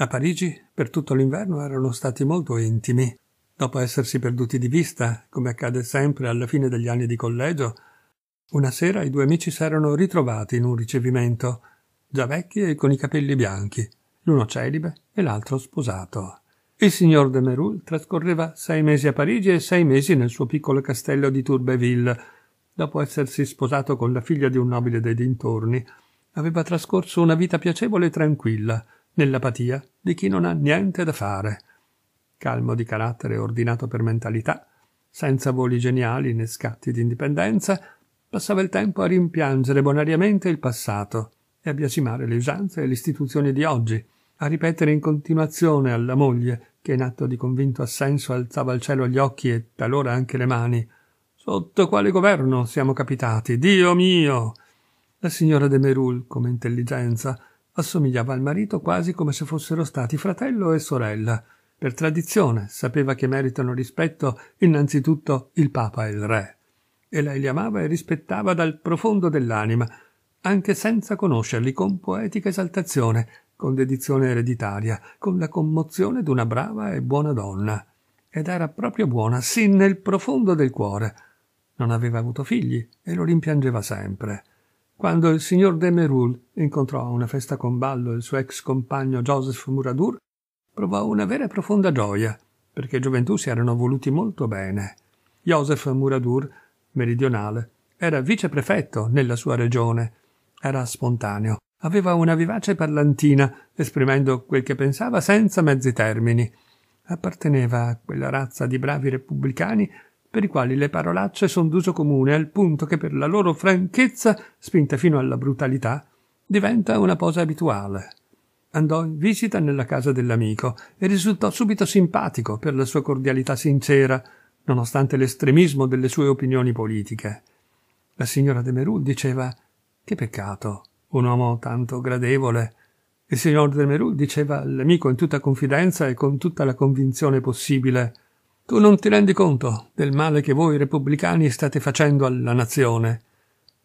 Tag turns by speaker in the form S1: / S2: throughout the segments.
S1: A Parigi, per tutto l'inverno, erano stati molto intimi. Dopo essersi perduti di vista, come accade sempre alla fine degli anni di collegio, una sera i due amici si erano ritrovati in un ricevimento, già vecchi e con i capelli bianchi, l'uno celibe e l'altro sposato. Il signor de Merul trascorreva sei mesi a Parigi e sei mesi nel suo piccolo castello di Turbeville. Dopo essersi sposato con la figlia di un nobile dei dintorni, aveva trascorso una vita piacevole e tranquilla – nell'apatia di chi non ha niente da fare, calmo di carattere e ordinato per mentalità, senza voli geniali né scatti di indipendenza, passava il tempo a rimpiangere bonariamente il passato e a biasimare le usanze e le istituzioni di oggi, a ripetere in continuazione alla moglie, che in atto di convinto assenso alzava al cielo gli occhi e talora anche le mani, sotto quale governo siamo capitati, Dio mio! La signora de Merul, come intelligenza, assomigliava al marito quasi come se fossero stati fratello e sorella. Per tradizione sapeva che meritano rispetto innanzitutto il Papa e il Re. E lei li amava e rispettava dal profondo dell'anima, anche senza conoscerli, con poetica esaltazione, con dedizione ereditaria, con la commozione d'una brava e buona donna. Ed era proprio buona, sì nel profondo del cuore. Non aveva avuto figli e lo rimpiangeva sempre quando il signor Demerul incontrò a una festa con ballo il suo ex compagno Joseph Muradur, provò una vera e profonda gioia, perché gioventù si erano voluti molto bene. Joseph Muradur, meridionale, era viceprefetto nella sua regione. Era spontaneo, aveva una vivace parlantina, esprimendo quel che pensava senza mezzi termini. Apparteneva a quella razza di bravi repubblicani per i quali le parolacce sono d'uso comune al punto che per la loro franchezza, spinta fino alla brutalità, diventa una posa abituale. Andò in visita nella casa dell'amico e risultò subito simpatico per la sua cordialità sincera, nonostante l'estremismo delle sue opinioni politiche. La signora de Merù diceva che peccato, un uomo tanto gradevole. Il signor de Merù diceva all'amico in tutta confidenza e con tutta la convinzione possibile tu non ti rendi conto del male che voi repubblicani state facendo alla nazione.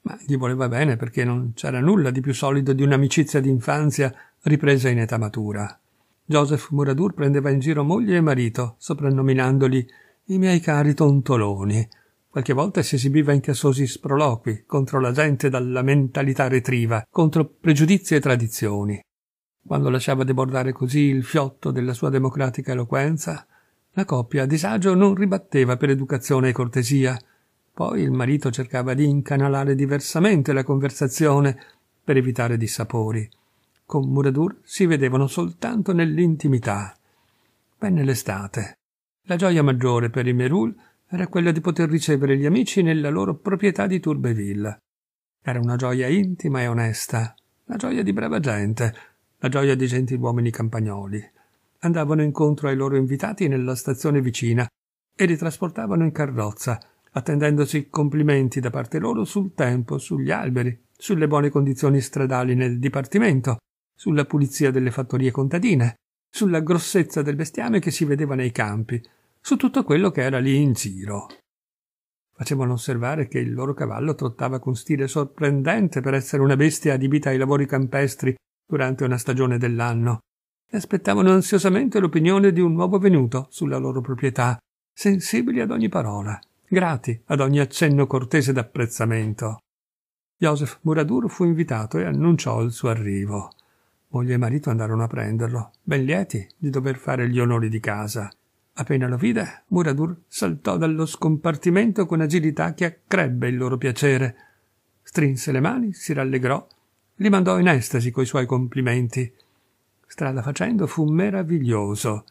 S1: Ma gli voleva bene perché non c'era nulla di più solido di un'amicizia d'infanzia ripresa in età matura. Joseph Muradur prendeva in giro moglie e marito, soprannominandoli i miei cari tontoloni. Qualche volta si esibiva in cassosi sproloqui contro la gente dalla mentalità retriva, contro pregiudizi e tradizioni. Quando lasciava debordare così il fiotto della sua democratica eloquenza, la coppia a disagio non ribatteva per educazione e cortesia. Poi il marito cercava di incanalare diversamente la conversazione per evitare dissapori. Con Muradur si vedevano soltanto nell'intimità. Venne l'estate. La gioia maggiore per i Merul era quella di poter ricevere gli amici nella loro proprietà di Turbeville. Era una gioia intima e onesta, la gioia di brava gente, la gioia di gentiluomini campagnoli andavano incontro ai loro invitati nella stazione vicina e li trasportavano in carrozza, attendendosi complimenti da parte loro sul tempo, sugli alberi, sulle buone condizioni stradali nel dipartimento, sulla pulizia delle fattorie contadine, sulla grossezza del bestiame che si vedeva nei campi, su tutto quello che era lì in giro. Facevano osservare che il loro cavallo trottava con stile sorprendente per essere una bestia adibita ai lavori campestri durante una stagione dell'anno, e aspettavano ansiosamente l'opinione di un nuovo venuto sulla loro proprietà, sensibili ad ogni parola, grati ad ogni accenno cortese d'apprezzamento. Joseph Muradur fu invitato e annunciò il suo arrivo. Moglie e marito andarono a prenderlo, ben lieti di dover fare gli onori di casa. Appena lo vide, Muradur saltò dallo scompartimento con agilità che accrebbe il loro piacere. Strinse le mani, si rallegrò, li mandò in estasi coi suoi complimenti Strada facendo fu meraviglioso.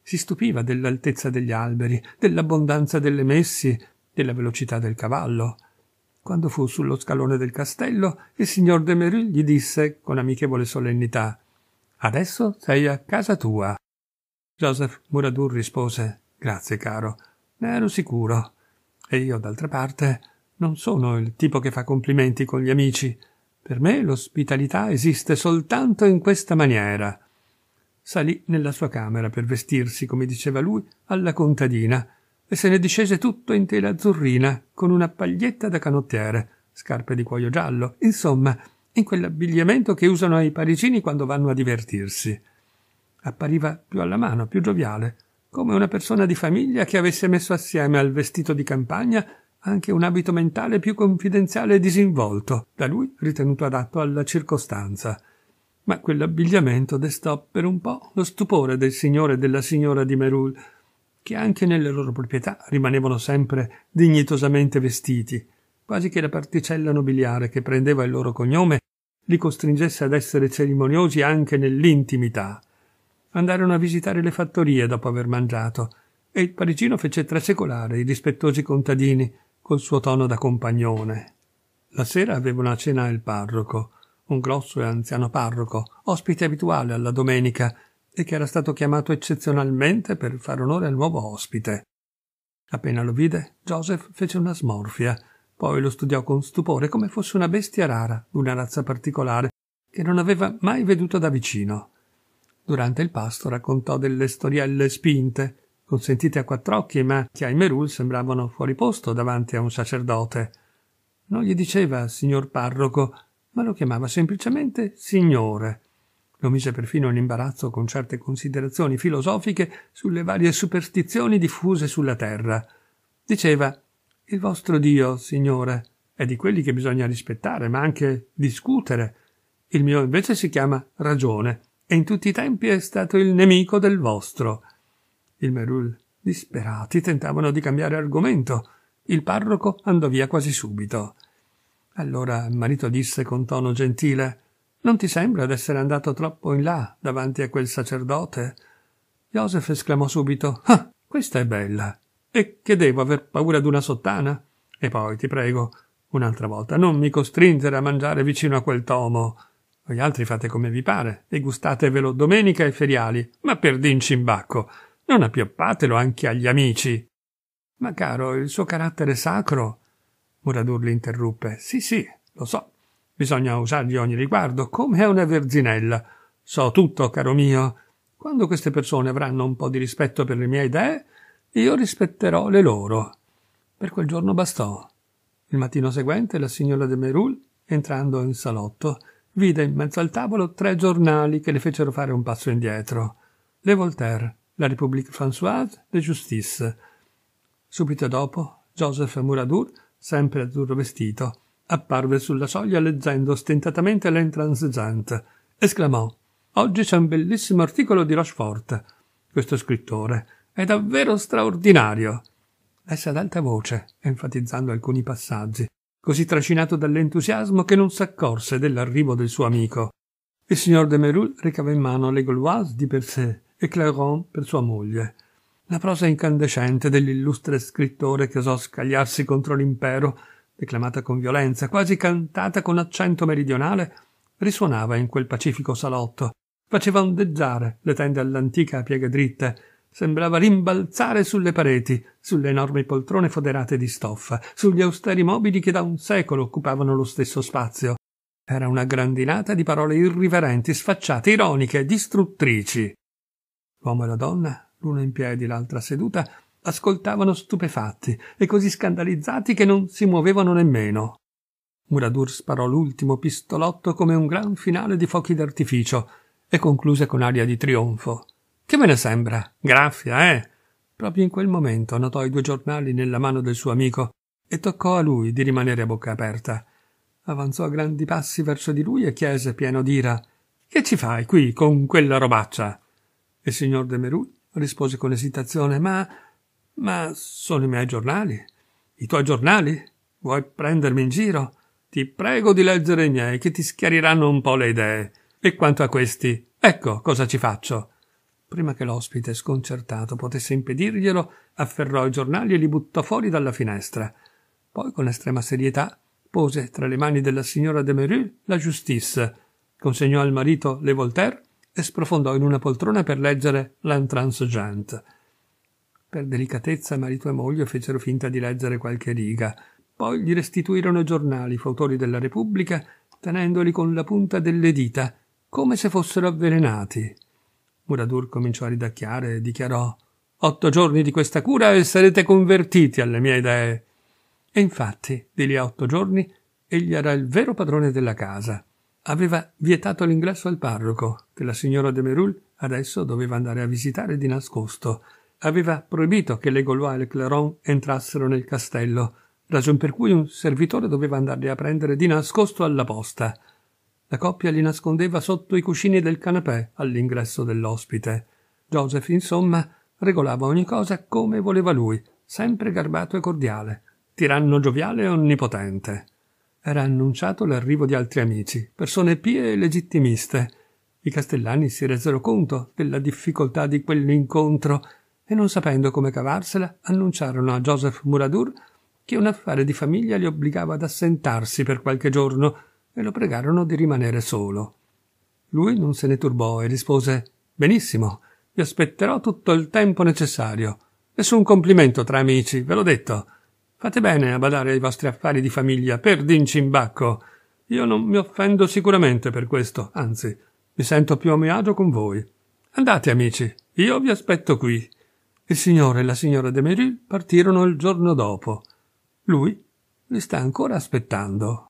S1: Si stupiva dell'altezza degli alberi, dell'abbondanza delle messi, della velocità del cavallo. Quando fu sullo scalone del castello, il signor Demereux gli disse con amichevole solennità Adesso sei a casa tua. Joseph Muradur rispose Grazie, caro. Ne ero sicuro. E io, d'altra parte, non sono il tipo che fa complimenti con gli amici. Per me l'ospitalità esiste soltanto in questa maniera salì nella sua camera per vestirsi, come diceva lui, alla contadina e se ne discese tutto in tela azzurrina, con una paglietta da canottiere, scarpe di cuoio giallo, insomma, in quell'abbigliamento che usano i parigini quando vanno a divertirsi. Appariva più alla mano, più gioviale, come una persona di famiglia che avesse messo assieme al vestito di campagna anche un abito mentale più confidenziale e disinvolto, da lui ritenuto adatto alla circostanza ma quell'abbigliamento destò per un po' lo stupore del signore e della signora di Merul, che anche nelle loro proprietà rimanevano sempre dignitosamente vestiti, quasi che la particella nobiliare che prendeva il loro cognome li costringesse ad essere cerimoniosi anche nell'intimità. Andarono a visitare le fattorie dopo aver mangiato, e il parigino fece trasecolare i rispettosi contadini col suo tono da compagnone. La sera aveva una cena il parroco, un grosso e anziano parroco, ospite abituale alla domenica, e che era stato chiamato eccezionalmente per far onore al nuovo ospite. Appena lo vide, Joseph fece una smorfia, poi lo studiò con stupore come fosse una bestia rara, d'una razza particolare, che non aveva mai veduto da vicino. Durante il pasto raccontò delle storielle spinte, consentite a quattro occhi, ma che ai Merul sembravano fuori posto davanti a un sacerdote. Non gli diceva, signor parroco, ma lo chiamava semplicemente Signore. Lo mise perfino in imbarazzo con certe considerazioni filosofiche sulle varie superstizioni diffuse sulla terra. Diceva Il vostro Dio, Signore, è di quelli che bisogna rispettare, ma anche discutere. Il mio invece si chiama ragione, e in tutti i tempi è stato il nemico del vostro. Il Merul, disperati, tentavano di cambiare argomento. Il parroco andò via quasi subito. Allora il marito disse con tono gentile Non ti sembra d'essere andato troppo in là davanti a quel sacerdote? Joseph esclamò subito Ah, questa è bella. E che devo aver paura d'una sottana? E poi, ti prego, un'altra volta, non mi costringere a mangiare vicino a quel tomo. Voi altri fate come vi pare, e gustatevelo domenica e feriali, ma per d'incimbacco. Non appioppatelo anche agli amici. Ma caro, il suo carattere sacro Muradur l'interruppe. Sì, sì, lo so. Bisogna usargli ogni riguardo, come è una verzinella. So tutto, caro mio. Quando queste persone avranno un po' di rispetto per le mie idee, io rispetterò le loro. Per quel giorno bastò. Il mattino seguente la signora de Merul, entrando in salotto, vide in mezzo al tavolo tre giornali che le fecero fare un passo indietro. Le Voltaire, la République Françoise, le Justice. Subito dopo, Joseph Muradur sempre azzurro vestito, apparve sulla soglia leggendo ostentatamente l'intransigente. Esclamò: Oggi c'è un bellissimo articolo di Rochefort. Questo scrittore è davvero straordinario. Lesse ad alta voce, enfatizzando alcuni passaggi, così trascinato dall'entusiasmo che non s'accorse dell'arrivo del suo amico. Il signor de Merul ricava in mano le Gauloise di per sé e Clairon per sua moglie la prosa incandescente dell'illustre scrittore che osò scagliarsi contro l'impero, declamata con violenza, quasi cantata con accento meridionale, risuonava in quel pacifico salotto, faceva ondeggiare le tende all'antica a pieghe dritte, sembrava rimbalzare sulle pareti, sulle enormi poltrone foderate di stoffa, sugli austeri mobili che da un secolo occupavano lo stesso spazio. Era una grandinata di parole irriverenti, sfacciate, ironiche, distruttrici. L'uomo e la donna l'uno in piedi, l'altra seduta, ascoltavano stupefatti e così scandalizzati che non si muovevano nemmeno. Muradur sparò l'ultimo pistolotto come un gran finale di fuochi d'artificio e concluse con aria di trionfo. Che me ne sembra? Graffia, eh? Proprio in quel momento notò i due giornali nella mano del suo amico e toccò a lui di rimanere a bocca aperta. Avanzò a grandi passi verso di lui e chiese pieno d'ira Che ci fai qui con quella robaccia? Il signor de Merù rispose con esitazione, ma. ma sono i miei giornali. I tuoi giornali? Vuoi prendermi in giro? Ti prego di leggere i miei, che ti schiariranno un po' le idee. E quanto a questi, ecco cosa ci faccio. Prima che l'ospite, sconcertato, potesse impedirglielo, afferrò i giornali e li buttò fuori dalla finestra. Poi, con estrema serietà, pose tra le mani della signora de Meru la Justice, consegnò al marito Le Voltaire e sprofondò in una poltrona per leggere L'entrance Per delicatezza marito e moglie fecero finta di leggere qualche riga, poi gli restituirono i giornali fautori della Repubblica, tenendoli con la punta delle dita, come se fossero avvelenati. Muradur cominciò a ridacchiare e dichiarò Otto giorni di questa cura e sarete convertiti alle mie idee. E infatti, di lì a otto giorni, egli era il vero padrone della casa aveva vietato l'ingresso al parroco, che la signora de Merul adesso doveva andare a visitare di nascosto. Aveva proibito che le Gaulois e le Lecleron entrassero nel castello, ragion per cui un servitore doveva andarli a prendere di nascosto alla posta. La coppia li nascondeva sotto i cuscini del canapè all'ingresso dell'ospite. Joseph, insomma, regolava ogni cosa come voleva lui, sempre garbato e cordiale, tiranno gioviale e onnipotente era annunciato l'arrivo di altri amici, persone pie e legittimiste. I castellani si resero conto della difficoltà di quell'incontro e, non sapendo come cavarsela, annunciarono a Joseph Muradur che un affare di famiglia li obbligava ad assentarsi per qualche giorno e lo pregarono di rimanere solo. Lui non se ne turbò e rispose Benissimo, vi aspetterò tutto il tempo necessario. Nessun complimento tra amici, ve l'ho detto. Fate bene a badare ai vostri affari di famiglia, per d'incimbacco. Io non mi offendo sicuramente per questo, anzi, mi sento più a mio agio con voi. Andate, amici, io vi aspetto qui. Il signore e la signora de Meril partirono il giorno dopo. Lui li sta ancora aspettando.